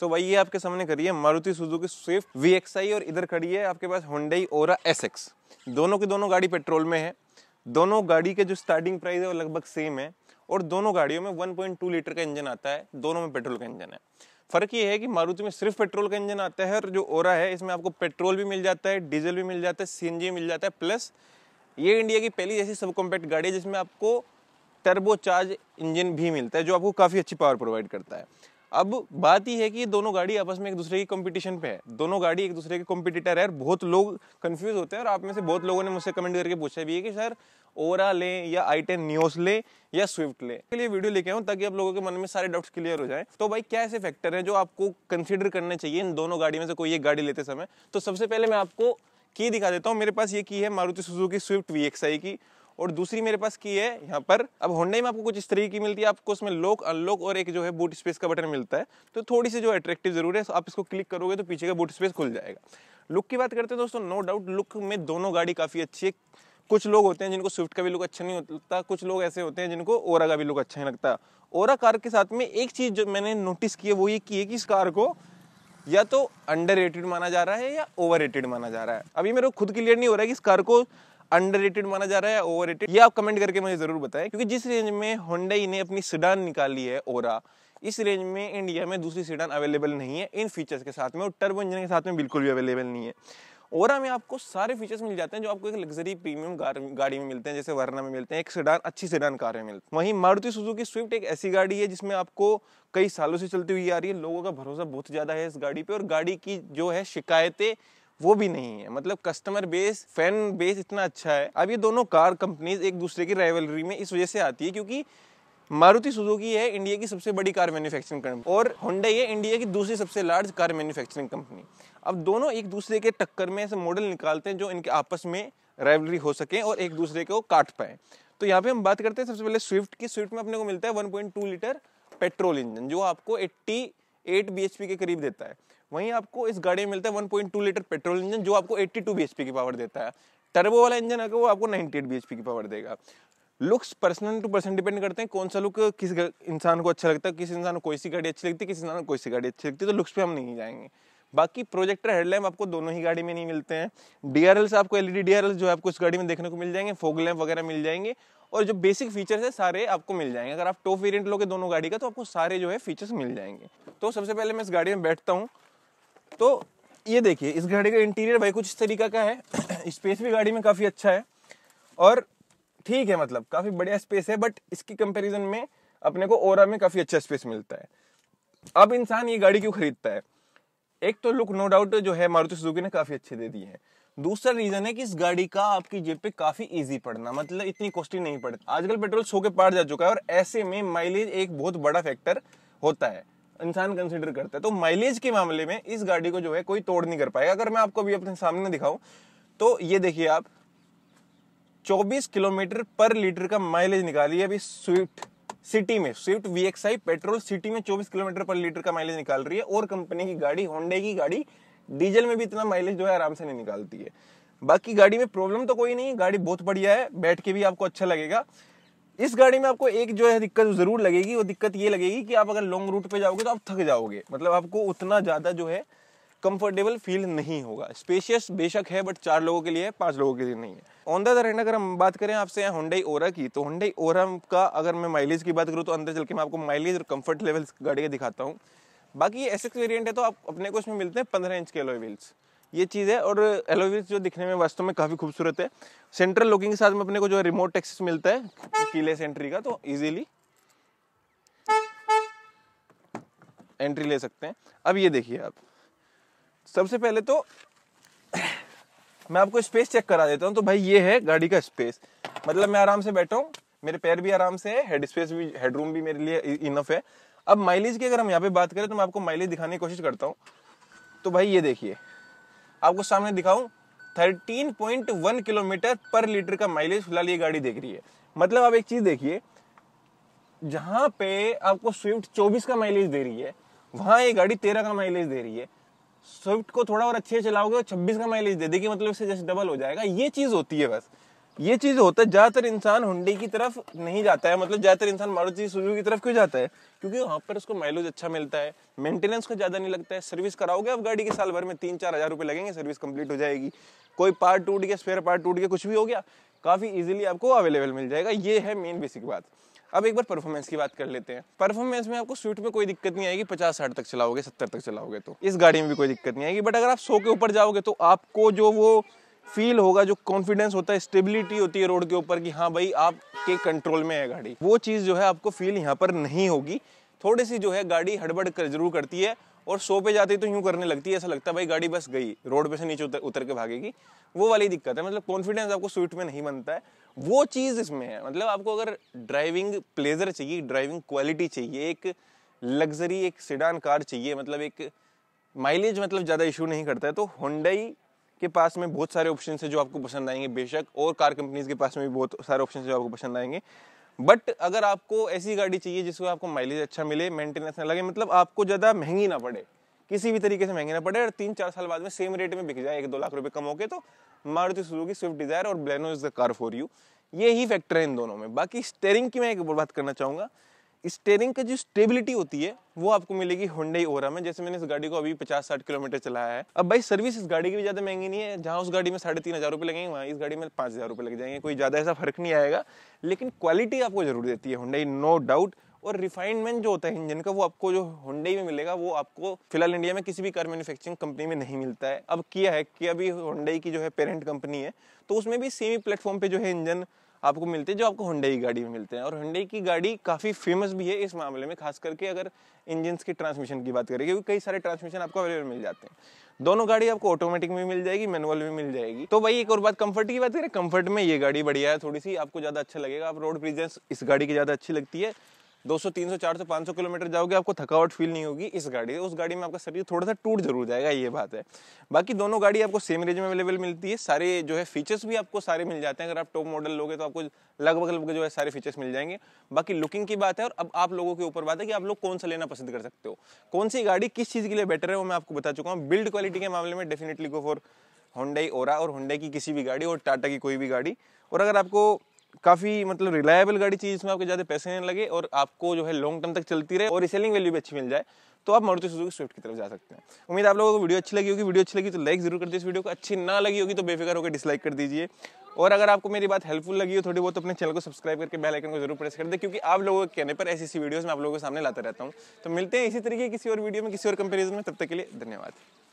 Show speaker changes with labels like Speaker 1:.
Speaker 1: तो वही आपके सामने करिए मारुति सुजुकी स्विफ्ट वी और इधर खड़ी है आपके पास होंडई ओरा एस दोनों की दोनों गाड़ी पेट्रोल में है दोनों गाड़ी के जो स्टार्टिंग प्राइस है वो लगभग सेम है और दोनों गाड़ियों में 1.2 लीटर का इंजन आता है दोनों में पेट्रोल का इंजन है फर्क ये है कि मारुति में सिर्फ पेट्रोल का इंजन आता है और जो ओरा है इसमें आपको पेट्रोल भी मिल जाता है डीजल भी मिल जाता है सी मिल जाता है प्लस ये इंडिया की पहली ऐसी सब कॉम्पैक्ट गाड़ी है जिसमें आपको टर्बो चार्ज इंजन भी मिलता है जो आपको काफ़ी अच्छी पावर प्रोवाइड करता है अब बात ही है कि दोनों गाड़ी आपस में एक दूसरे की कंपटीशन पे है दोनों गाड़ी एक दूसरे के कंपटीटर है बहुत लोग कंफ्यूज होते हैं और आप में से बहुत लोगों ने मुझसे कमेंट करके पूछा भी है कि सर ओरा लें या आई टेन न्यूज लें या स्विफ्ट लें के लिए वीडियो लेके आऊँ ताकि आप लोगों के मन में सारे डाउट्स क्लियर हो जाए तो भाई क्या ऐसे फैक्टर हैं जो आपको कंसिडर करने चाहिए इन दोनों गाड़ी में से कोई एक गाड़ी लेते समय तो सबसे पहले मैं आपको की दिखा देता हूँ मेरे पास ये की है मारुति सुजुकी स्विफ्ट वी की और दूसरी मेरे पास की है यहाँ पर अब होंडे में आपको कुछ इस तरीके की मिलती है आपको उसमें लॉक अनलॉक और एक जो है बूट स्पेस का बटन मिलता है तो थोड़ी सी जो अट्रैक्टिव जरूर है आप इसको क्लिक करोगे तो पीछे का बूट स्पेस खुल जाएगा लुक की बात करते हैं दोस्तों नो डाउट लुक में दोनों गाड़ी काफ़ी अच्छी है कुछ लोग होते हैं जिनको स्विफ्ट का भी लुक अच्छा नहीं होता कुछ लोग ऐसे होते हैं जिनको ओरा का भी लुक अच्छा नहीं लगता ओरा कार के साथ में एक चीज़ जो मैंने नोटिस की है वो ये की है कि इस कार को या तो अंडर माना जा रहा है या ओवर माना जा रहा है अभी मेरे को खुद क्लियर नहीं हो रहा है कि इस कार को अंडर माना जा रहा है ओवर ये आप कमेंट करके मुझे जरूर बताएं क्योंकि जिस रेंज में होंडाई ने अपनी सिडान निकाली है ओरा इस रेंज में इंडिया में दूसरी सीडान अवेलेबल नहीं है इन फीचर्स के साथ में और टर्बो इंजन के साथ में बिल्कुल भी अवेलेबल नहीं है ओरा में आपको सारे फीचर्स मिल जाते हैं जो आपको एक लग्जरी प्रीमियम गाड़ी में मिलते हैं जैसे वर्ना में मिलते हैं एक सीडान अच्छी सीडान कार में मिलती है वहीं मारुति सुजुकी स्विफ्ट एक ऐसी गाड़ी है जिसमें आपको कई सालों से चलती हुई आ रही है लोगों का भरोसा बहुत ज़्यादा है इस गाड़ी पे और गाड़ी की जो है शिकायतें वो भी नहीं है मतलब कस्टमर बेस फैन बेस इतना अच्छा है अब ये दोनों कार कंपनीज एक दूसरे की राइवलरी में इस वजह से आती है क्योंकि मारुति सुजुकी है इंडिया की सबसे बड़ी कार मैन्युफैक्चरिंग कंपनी और होंडा है इंडिया की दूसरी सबसे लार्ज कार मैन्युफैक्चरिंग कंपनी अब दोनों एक दूसरे के टक्कर में ऐसे मॉडल निकालते हैं जो इनके आपस में राइवलरी हो सके और एक दूसरे को काट पाए तो यहाँ पे हम बात करते हैं सबसे पहले स्विफ्ट की स्विफ्ट में अपने को मिलता है 1.2 लीटर पेट्रोल इंजन जो आपको 88 एट के करीब देता है वहीं आपको इस गाड़ी में मिलता है 1.2 लीटर पेट्रोल इंजन जो आपको 82 टू की पावर देता है टर्बो वाला इंजन अगर वो आपको 98 एट की पावर देगा looks personal to person depend करते हैं कौन सा लुक किस इंसान को अच्छा लगता है किस इंसान को कोई सी गाड़ी अच्छी लगती है किसी इंसान को कोई सी गाड़ी अच्छी लगती है तो लुक्स पे हम नहीं जाएंगे बाकी प्रोजेक्टर हेडलैम्प आपको दोनों ही गाड़ी में नहीं मिलते हैं डी आपको एलईडी ई e जो है आपको इस गाड़ी में देखने को मिल जाएंगे फोग लैम्प वगैरह मिल जाएंगे और जो बेसिक फीचर्स है सारे आपको मिल जाएंगे अगर आप टॉप वेरियंट लोगे दोनों गाड़ी का तो आपको सारे जो है फीचर्स मिल जाएंगे तो सबसे पहले मैं इस गाड़ी में बैठता हूँ तो ये देखिए इस गाड़ी का इंटीरियर भाई कुछ इस तरीका का है स्पेस भी गाड़ी में काफ़ी अच्छा है और ठीक है मतलब काफ़ी बढ़िया स्पेस है बट इसकी कंपैरिजन में अपने को ओरा में काफ़ी अच्छा स्पेस मिलता है अब इंसान ये गाड़ी क्यों खरीदता है एक तो लुक नो डाउट जो है मारुति सुजुकी ने काफ़ी अच्छे दे दी है दूसरा रीज़न है कि इस गाड़ी का आपकी जेब पे काफ़ी इजी पड़ना मतलब इतनी कॉस्टली नहीं पड़ती आजकल पेट्रोल सो के पार जा चुका है और ऐसे में माइलेज एक बहुत बड़ा फैक्टर होता है इंसान कंसिडर करता है तो माइलेज के मामले में इस गाड़ी को जो है कोई तोड़ नहीं कर पाएगा अगर मैं आपको अभी अपने सामने दिखाऊं तो ये देखिए आप 24 किलोमीटर पर लीटर का माइलेज निकाली है अभी स्विफ्ट सिटी में स्विफ्ट वी पेट्रोल सिटी में 24 किलोमीटर पर लीटर का माइलेज निकाल रही है और कंपनी की गाड़ी होंडे की गाड़ी डीजल में भी इतना माइलेज जो है आराम से नहीं निकालती है बाकी गाड़ी में प्रॉब्लम तो कोई नहीं गाड़ी बहुत बढ़िया है बैठ के भी आपको अच्छा लगेगा इस गाड़ी में आपको एक जो है दिक्कत जरूर लगेगी वो दिक्कत ये लगेगी कि आप अगर लॉन्ग रूट पे जाओगे तो आप थक जाओगे मतलब आपको उतना ज़्यादा जो है कंफर्टेबल फील नहीं होगा स्पेशियस बेशक है बट चार लोगों के लिए है पांच लोगों के लिए नहीं है ऑन द अदर हैंड अगर हम बात करें आपसे यहाँ ओरा की तो होंडाई ओरा का अगर मैं माइलेज की बात करूँ तो अंदर चल के मैं आपको माइलेज और कम्फर्ट लेवल गाड़ी का दिखाता हूँ बाकी ये एस एक्स वेरियंट है तो आप अपने को इसमें मिलते हैं पंद्रह इंच के लोए व्हील्स ये चीज़ है और एलोवेरा जो दिखने में वास्तव में काफ़ी खूबसूरत है सेंट्रल लुकिंग के साथ में अपने को जो है रिमोट एक्सेस मिलता है से एंट्री का तो इजीली एंट्री ले सकते हैं अब ये देखिए आप सबसे पहले तो मैं आपको स्पेस चेक करा देता हूँ तो भाई ये है गाड़ी का स्पेस मतलब मैं आराम से बैठा हूँ मेरे पैर भी आराम से है हेड स्पेस भी हेडरूम भी मेरे लिए इनफ e- है अब माइलेज की अगर हम यहाँ पे बात करें तो मैं आपको माइलेज दिखाने की कोशिश करता हूँ तो भाई ये देखिए आपको सामने दिखाऊं 13.1 किलोमीटर पर लीटर का माइलेज फिलहाल ये गाड़ी देख रही है मतलब आप एक चीज देखिए जहां पे आपको स्विफ्ट 24 का माइलेज दे रही है वहां ये गाड़ी 13 का माइलेज दे रही है स्विफ्ट को थोड़ा और अच्छे चलाओगे 26 का माइलेज दे देगी मतलब इससे जस्ट डबल हो जाएगा ये चीज होती है बस ये चीज होता है ज्यादातर इंसान हुंडी की तरफ नहीं जाता है मतलब ज्यादातर इंसान मारुति सुजुकी की तरफ क्यों जाता है क्योंकि वहां पर उसको माइलेज अच्छा मिलता है मेंटेनेंस को ज्यादा नहीं लगता है सर्विस कराओगे आप गाड़ी के साल भर में तीन चार हजार रुपए लगेंगे सर्विस कंप्लीट हो जाएगी कोई पार्ट टूट गया स्पेयर पार्ट टूट गया कुछ भी हो गया काफी इजिली आपको अवेलेबल मिल जाएगा ये है मेन बेसिक बात अब एक बार परफॉर्मेंस की बात कर लेते हैं परफॉर्मेंस में आपको स्वीट में कोई दिक्कत नहीं आएगी पचास साठ तक चलाओगे सत्तर तक चलाओगे तो इस गाड़ी में भी कोई दिक्कत नहीं आएगी बट अगर आप सौ के ऊपर जाओगे तो आपको जो वो फील होगा जो कॉन्फिडेंस होता है स्टेबिलिटी होती है रोड के ऊपर कि हाँ भाई आपके कंट्रोल में है गाड़ी वो चीज़ जो है आपको फील यहाँ पर नहीं होगी थोड़ी सी जो है गाड़ी हड़बड़ कर जरूर करती है और सो पे जाती तो यूँ करने लगती है ऐसा लगता है भाई गाड़ी बस गई रोड पे से नीचे उतर उतर के भागेगी वो वाली दिक्कत है मतलब कॉन्फिडेंस आपको स्वीट में नहीं बनता है वो चीज़ इसमें है मतलब आपको अगर ड्राइविंग प्लेजर चाहिए ड्राइविंग क्वालिटी चाहिए एक लग्जरी एक सिडान कार चाहिए मतलब एक माइलेज मतलब ज़्यादा इशू नहीं करता है तो होंडाई के पास में बहुत सारे ऑप्शन है जो आपको पसंद आएंगे बेशक और कार कंपनीज के पास में भी बहुत सारे ऑप्शन जो आपको पसंद आएंगे बट अगर आपको ऐसी गाड़ी चाहिए जिसको आपको माइलेज अच्छा मिले मेंटेनेंस ना अच्छा लगे मतलब आपको ज़्यादा महंगी ना पड़े किसी भी तरीके से महंगी ना पड़े और तीन चार साल बाद में सेम रेट में बिक जाए एक दो लाख रुपए कम होके तो मारुति सुजुकी स्विफ्ट डिजायर और Baleno is the car for you ये ही फैक्टर है इन दोनों में बाकी स्टेयरिंग की मैं एक बात करना चाहूँगा स्टेयरिंग का जो स्टेबिलिटी होती है वो आपको मिलेगी होंडई ओरा में जैसे मैंने इस गाड़ी को अभी पचास साठ किलोमीटर चलाया है अब भाई सर्विस इस गाड़ी की भी ज़्यादा महंगी नहीं है जहाँ उस गाड़ी में साढ़े तीन हज़ार रुपये लगेंगे वहाँ इस गाड़ी में पांच हज़ार रुपये लग जाएंगे कोई ज़्यादा ऐसा फर्क नहीं आएगा लेकिन क्वालिटी आपको जरूर देती है हुंडई नो डाउट और रिफाइनमेंट जो होता है इंजन का वो आपको जो होंडई में मिलेगा वो आपको फिलहाल इंडिया में किसी भी कार मैन्युफैक्चरिंग कंपनी में नहीं मिलता है अब किया है कि अभी होंडई की जो है पेरेंट कंपनी है तो उसमें भी सेमी प्लेटफॉर्म पे जो है इंजन आपको मिलते हैं जो आपको होंडे की गाड़ी में मिलते हैं और होंडे की गाड़ी काफ़ी फेमस भी है इस मामले में खास करके अगर इंजन की ट्रांसमिशन की बात करें क्योंकि कई सारे ट्रांसमिशन आपको अवेलेबल मिल जाते हैं दोनों गाड़ी आपको ऑटोमेटिक में मिल जाएगी मैनुअल में मिल जाएगी तो भाई एक और बात कंफर्ट की बात करें कंफर्ट में ये गाड़ी बढ़िया है थोड़ी सी आपको ज़्यादा अच्छा लगेगा आप रोड प्रेजेंस इस गाड़ी की ज़्यादा अच्छी लगती है 200, 300, 400, 500 किलोमीटर जाओगे आपको थकावट फील नहीं होगी इस गाड़ी उस गाड़ी में आपका शरीर थोड़ा सा टूट जरूर जाएगा ये बात है बाकी दोनों गाड़ी आपको सेम रेंज में अवेलेबल मिलती है सारे जो है फीचर्स भी आपको सारे मिल जाते हैं अगर आप टॉप मॉडल लोगे तो आपको लगभग लगभग जो है सारे फीचर्स मिल जाएंगे बाकी लुकिंग की बात है और अब आप लोगों के ऊपर बात है कि आप लोग कौन सा लेना पसंद कर सकते हो कौन सी गाड़ी किस चीज़ के लिए बेटर है वो मैं आपको बता चुका हूँ बिल्ड क्वालिटी के मामले में definitely go for Hyundai Aura और होंडाई की किसी भी गाड़ी और टाटा की कोई भी गाड़ी और अगर आपको काफ़ी मतलब रिलायबल गाड़ी चाहिए जिसमें आपके ज़्यादा पैसे नहीं लगे और आपको जो है लॉन्ग टर्म तक चलती रहे और रिसेलिंग वैल्यू भी अच्छी मिल जाए तो आप मारुति सुजुकी स्विफ्ट की तरफ जा सकते हैं उम्मीद आप लोगों को वीडियो अच्छी लगी होगी वीडियो अच्छी लगी तो लाइक जरूर कर दीजिए इस वीडियो को अच्छी ना लगी होगी तो बेफिक्र होकर डिसलाइक कर दीजिए और अगर आपको मेरी बात हेल्पफुल लगी हो थोड़ी बहुत तो अपने चैनल को सब्सक्राइब करके बेल आइकन को जरूर प्रेस कर दे क्योंकि आप लोगों के कहने पर ऐसी ऐसी वीडियोस मैं आप लोगों के सामने लाता रहता हूँ तो मिलते हैं इसी तरीके किसी और वीडियो में किसी और कंपेरिजन में तब तक के लिए धन्यवाद